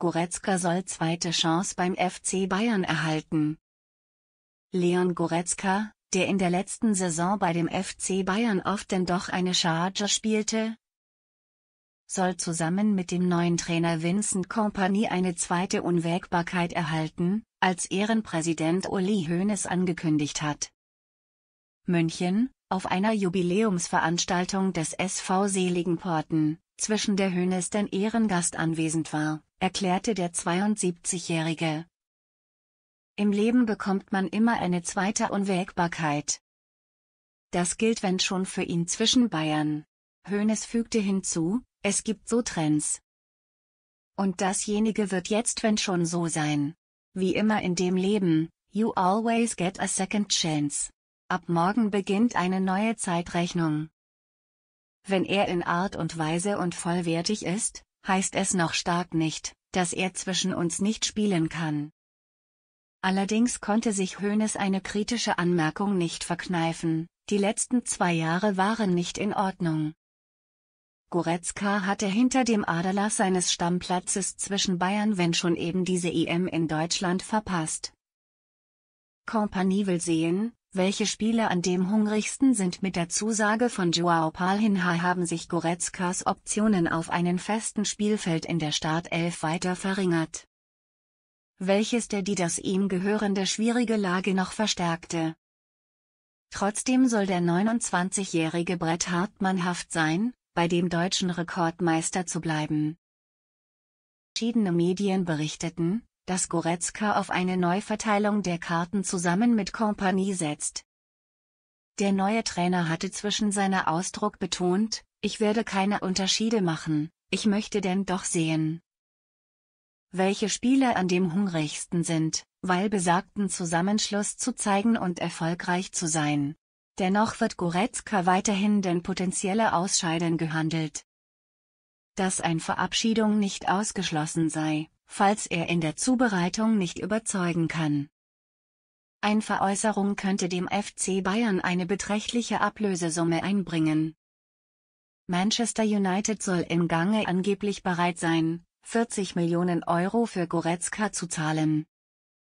Goretzka soll zweite Chance beim FC Bayern erhalten. Leon Goretzka, der in der letzten Saison bei dem FC Bayern oft denn doch eine Charger spielte, soll zusammen mit dem neuen Trainer Vincent Kompany eine zweite Unwägbarkeit erhalten, als Ehrenpräsident Uli Hoeneß angekündigt hat. München, auf einer Jubiläumsveranstaltung des SV Seligenporten zwischen der Hönes denn Ehrengast anwesend war, erklärte der 72-Jährige. Im Leben bekommt man immer eine zweite Unwägbarkeit. Das gilt wenn schon für ihn zwischen Bayern. Hönes fügte hinzu, es gibt so Trends. Und dasjenige wird jetzt wenn schon so sein. Wie immer in dem Leben, you always get a second chance. Ab morgen beginnt eine neue Zeitrechnung. Wenn er in Art und Weise und vollwertig ist, heißt es noch stark nicht, dass er zwischen uns nicht spielen kann. Allerdings konnte sich Hoeneß eine kritische Anmerkung nicht verkneifen, die letzten zwei Jahre waren nicht in Ordnung. Goretzka hatte hinter dem Aderlass seines Stammplatzes zwischen Bayern wenn schon eben diese EM in Deutschland verpasst. Kompanie will sehen, welche Spieler an dem hungrigsten sind mit der Zusage von Joao Palhinha haben sich Goretzkas Optionen auf einen festen Spielfeld in der Startelf weiter verringert. Welches der die das ihm gehörende schwierige Lage noch verstärkte. Trotzdem soll der 29-jährige Brett Hartmannhaft sein, bei dem deutschen Rekordmeister zu bleiben. Verschiedene Medien berichteten, dass Goretzka auf eine Neuverteilung der Karten zusammen mit Kompanie setzt. Der neue Trainer hatte zwischen seiner Ausdruck betont, ich werde keine Unterschiede machen, ich möchte denn doch sehen, welche Spieler an dem hungrigsten sind, weil besagten Zusammenschluss zu zeigen und erfolgreich zu sein. Dennoch wird Goretzka weiterhin den potenzielle Ausscheiden gehandelt. Dass ein Verabschiedung nicht ausgeschlossen sei, falls er in der Zubereitung nicht überzeugen kann. Ein Veräußerung könnte dem FC Bayern eine beträchtliche Ablösesumme einbringen. Manchester United soll im Gange angeblich bereit sein, 40 Millionen Euro für Goretzka zu zahlen.